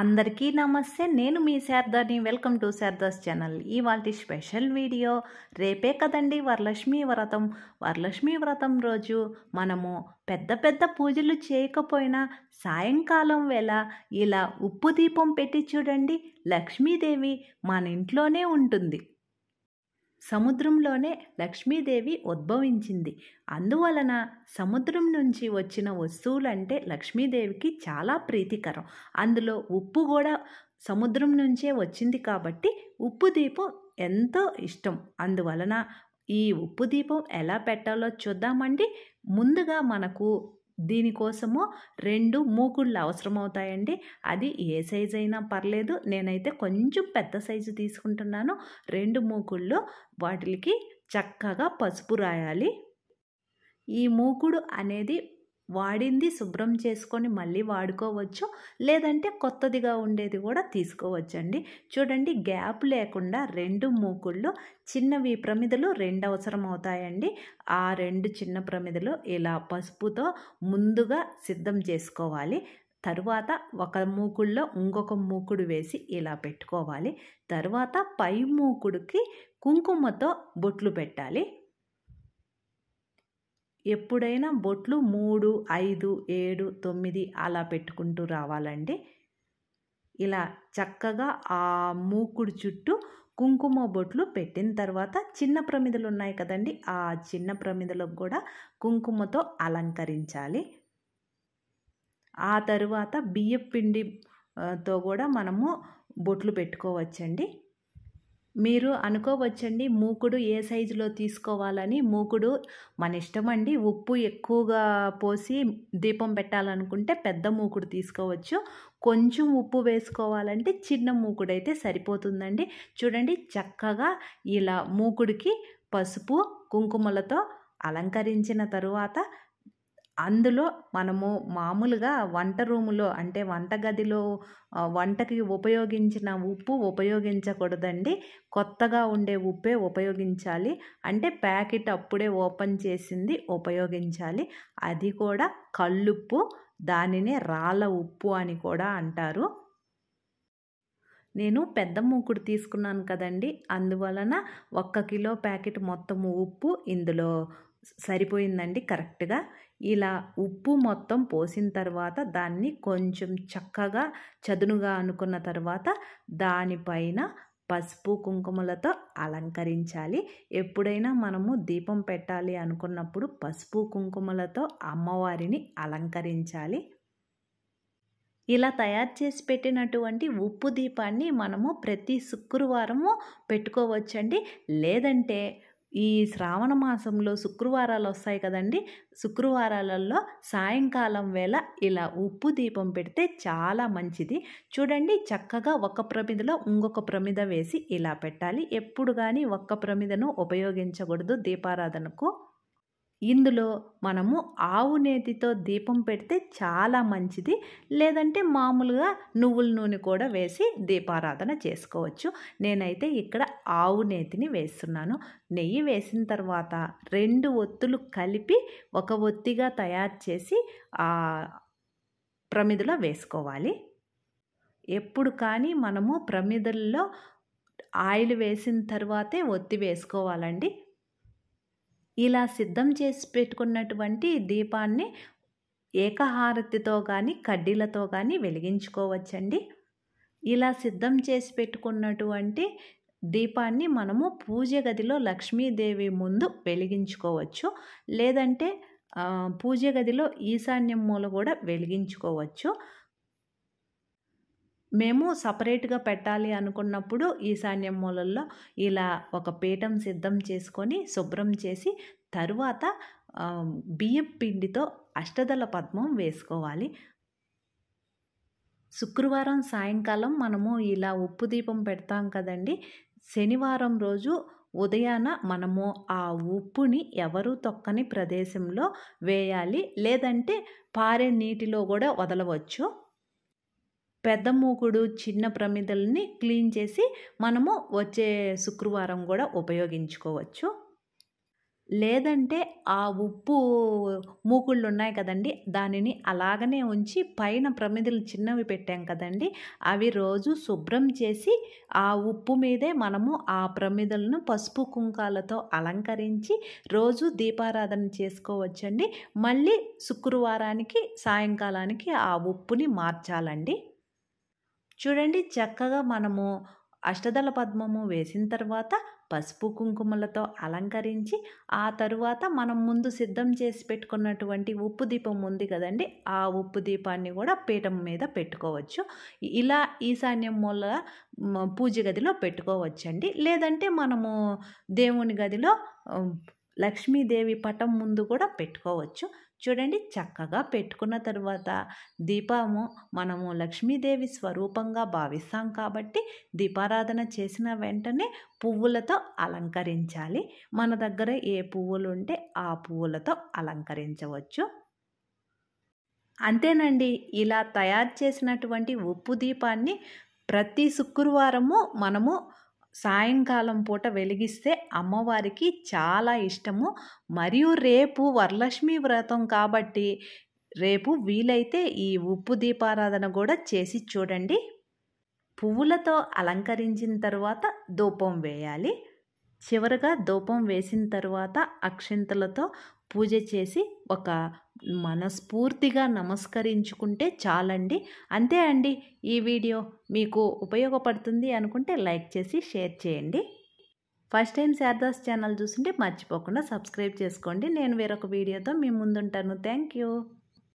అందరికీ నమస్తే నేను మీ శారదాని వెల్కమ్ టు శారదాస్ ఛానల్ ఇవాళ స్పెషల్ వీడియో రేపే కదండి వరలక్ష్మి వ్రతం వరలక్ష్మి వ్రతం రోజు మనము పెద్ద పెద్ద పూజలు చేయకపోయినా సాయంకాలం వేళ ఇలా ఉప్పు దీపం పెట్టి చూడండి లక్ష్మీదేవి మన ఇంట్లోనే ఉంటుంది సముద్రంలోనే లక్ష్మీదేవి ఉద్భవించింది అందువలన సముద్రం నుంచి వచ్చిన వస్తువులంటే లక్ష్మీదేవికి చాలా ప్రీతికరం అందులో ఉప్పు కూడా సముద్రం నుంచే వచ్చింది కాబట్టి ఉప్పు దీపం ఎంతో ఇష్టం అందువలన ఈ ఉప్పు దీపం ఎలా పెట్టాలో చూద్దామండి ముందుగా మనకు దీనికోసము రెండు మూకుళ్ళు అవసరమవుతాయండి అది ఏ సైజు అయినా పర్లేదు నేనైతే కొంచెం పెద్ద సైజు తీసుకుంటున్నాను రెండు మూకుళ్ళు వాటికి చక్కగా పసుపు రాయాలి ఈ మూకుడు అనేది వాడింది శుభ్రం చేసుకొని మళ్ళీ వాడుకోవచ్చు లేదంటే కొత్తదిగా ఉండేది కూడా తీసుకోవచ్చండి చూడండి గ్యాప్ లేకుండా రెండు మూకుళ్ళు చిన్నవి ప్రమిదలు రెండు అవసరం అవుతాయండి ఆ రెండు చిన్న ప్రమిదలు ఇలా పసుపుతో ముందుగా సిద్ధం చేసుకోవాలి తరువాత ఒక మూకుడులో ఇంకొక మూకుడు వేసి ఇలా పెట్టుకోవాలి తర్వాత పై మూకుడికి కుంకుమతో బొట్లు పెట్టాలి ఎప్పుడైనా బొట్లు మూడు ఐదు ఏడు తొమ్మిది అలా పెట్టుకుంటూ రావాలండి ఇలా చక్కగా ఆ మూకుడు చుట్టూ కుంకుమ బొట్లు పెట్టిన తర్వాత చిన్న ప్రమిదలు ఉన్నాయి కదండి ఆ చిన్న ప్రమిదలకు కూడా కుంకుమతో అలంకరించాలి ఆ తరువాత బియ్యపిండితో కూడా మనము బొట్లు పెట్టుకోవచ్చండి మీరు అనుకోవచ్చండి మూకుడు ఏ సైజులో తీసుకోవాలని మూకుడు మన ఇష్టం అండి ఉప్పు ఎక్కువగా పోసి దీపం పెట్టాలనుకుంటే పెద్ద మూకుడు తీసుకోవచ్చు కొంచెం ఉప్పు వేసుకోవాలంటే చిన్న మూకుడు అయితే సరిపోతుందండి చూడండి చక్కగా ఇలా మూకుడికి పసుపు కుంకుమలతో అలంకరించిన తరువాత అందులో మనము మామూలుగా వంట రూములో అంటే వంటగదిలో వంటకి ఉపయోగించిన ఉప్పు ఉపయోగించకూడదండి కొత్తగా ఉండే ఉప్పే ఉపయోగించాలి అంటే ప్యాకెట్ అప్పుడే ఓపెన్ చేసింది ఉపయోగించాలి అది కూడా కల్లుప్పు దానినే రాళ్ళ ఉప్పు అని కూడా అంటారు నేను పెద్ద మూకుడు తీసుకున్నాను కదండి అందువలన ఒక్క కిలో ప్యాకెట్ మొత్తం ఉప్పు ఇందులో సరిపోయిందండి కరెక్ట్గా ఇలా ఉప్పు మొత్తం పోసిన తర్వాత దాన్ని కొంచెం చక్కగా చదునుగా అనుకున్న తర్వాత దానిపైన పసుపు కుంకుమలతో అలంకరించాలి ఎప్పుడైనా మనము దీపం పెట్టాలి అనుకున్నప్పుడు పసుపు కుంకుమలతో అమ్మవారిని అలంకరించాలి ఇలా తయారు చేసి పెట్టినటువంటి ఉప్పు దీపాన్ని మనము ప్రతి శుక్రవారము పెట్టుకోవచ్చండి లేదంటే ఈ శ్రావణ మాసంలో శుక్రవారాలు వస్తాయి కదండి శుక్రవారాలలో సాయంకాలం వేళ ఇలా ఉప్పు దీపం పెడితే చాలా మంచిది చూడండి చక్కగా ఒక ప్రమిదలో ఇంకొక ప్రమిద వేసి ఇలా పెట్టాలి ఎప్పుడు కానీ ఒక్క ప్రమిదను ఉపయోగించకూడదు దీపారాధనకు ఇందులో మనము ఆవు నేతితో దీపం పెడితే చాలా మంచిది లేదంటే మామూలుగా నువ్వుల నూనె కూడా వేసి దీపారాధన చేసుకోవచ్చు నేనైతే ఇక్కడ ఆవు నేతిని వేస్తున్నాను నెయ్యి వేసిన తర్వాత రెండు ఒత్తులు కలిపి ఒక ఒత్తిగా తయారు చేసి ప్రమిదలో వేసుకోవాలి ఎప్పుడు కానీ మనము ప్రమిదల్లో ఆయిల్ వేసిన తర్వాతే ఒత్తి వేసుకోవాలండి ఇలా సిద్ధం చేసి పెట్టుకున్నటువంటి దీపాన్ని ఏకహారతితో కానీ కడ్డీలతో కానీ వెలిగించుకోవచ్చండి ఇలా సిద్ధం చేసి పెట్టుకున్నటువంటి దీపాన్ని మనము పూజ గదిలో లక్ష్మీదేవి ముందు వెలిగించుకోవచ్చు లేదంటే పూజ గదిలో ఈశాన్యం మూల కూడా వెలిగించుకోవచ్చు మేము సపరేట్గా పెట్టాలి అనుకున్నప్పుడు ఈశాన్య మూలల్లో ఇలా ఒక పీఠం సిద్ధం చేసుకొని శుభ్రం చేసి తరువాత బియ్యం పిండితో అష్టదల పద్మం వేసుకోవాలి శుక్రవారం సాయంకాలం మనము ఇలా ఉప్పు దీపం పెడతాం కదండి శనివారం రోజు ఉదయాన మనము ఆ ఉప్పుని ఎవరు తొక్కని ప్రదేశంలో వేయాలి లేదంటే పారే నీటిలో కూడా వదలవచ్చు పెద్ద మూకుడు చిన్న ప్రమిదల్ని క్లీన్ చేసి మనము వచ్చే శుక్రవారం కూడా ఉపయోగించుకోవచ్చు లేదంటే ఆ ఉప్పు మూకుళ్ళు ఉన్నాయి కదండి దానిని అలాగనే ఉంచి పైన ప్రమిదలు చిన్నవి పెట్టాం కదండి అవి రోజు శుభ్రం చేసి ఆ ఉప్పు మీదే మనము ఆ ప్రమిదలను పసుపు కుంకాలతో అలంకరించి రోజు దీపారాధన చేసుకోవచ్చండి మళ్ళీ శుక్రవారానికి సాయంకాలానికి ఆ ఉప్పుని మార్చాలండి చూడండి చక్కగా మనము అష్టదళ పద్మము వేసిన తర్వాత పసుపు కుంకుమలతో అలంకరించి ఆ తరువాత మనం ముందు సిద్ధం చేసి పెట్టుకున్నటువంటి ఉప్పు దీపం ఉంది కదండి ఆ ఉప్పు దీపాన్ని కూడా పీఠం మీద పెట్టుకోవచ్చు ఇలా ఈశాన్యం మూల పూజ గదిలో పెట్టుకోవచ్చండి లేదంటే మనము దేవుని గదిలో లక్ష్మీదేవి పటం ముందు కూడా పెట్టుకోవచ్చు చూడండి చక్కగా పెట్టుకున్న తర్వాత దీపము మనము లక్ష్మీదేవి స్వరూపంగా భావిస్తాం కాబట్టి దీపారాధన చేసిన వెంటనే పువ్వులతో అలంకరించాలి మన దగ్గర ఏ పువ్వులు ఉంటే ఆ పువ్వులతో అలంకరించవచ్చు అంతేనండి ఇలా తయారు చేసినటువంటి ఉప్పు దీపాన్ని ప్రతి శుక్రవారము మనము సాయంకాలం పూట వెలిగిస్తే అమ్మవారికి చాలా ఇష్టము మరియు రేపు వరలక్ష్మి వ్రతం కాబట్టి రేపు వీలైతే ఈ ఉప్పు దీపారాధన కూడా చేసి చూడండి పువ్వులతో అలంకరించిన తర్వాత ధూపం వేయాలి చివరగా ధూపం వేసిన తర్వాత అక్షింతలతో పూజ చేసి ఒక మనస్ఫూర్తిగా నమస్కరించుకుంటే చాలండి అంతే అండి ఈ వీడియో మీకు ఉపయోగపడుతుంది అనుకుంటే లైక్ చేసి షేర్ చేయండి ఫస్ట్ టైం శారదాస్ ఛానల్ చూస్తుంటే మర్చిపోకుండా సబ్స్క్రైబ్ చేసుకోండి నేను వేరొక వీడియోతో మీ ముందుంటాను థ్యాంక్ యూ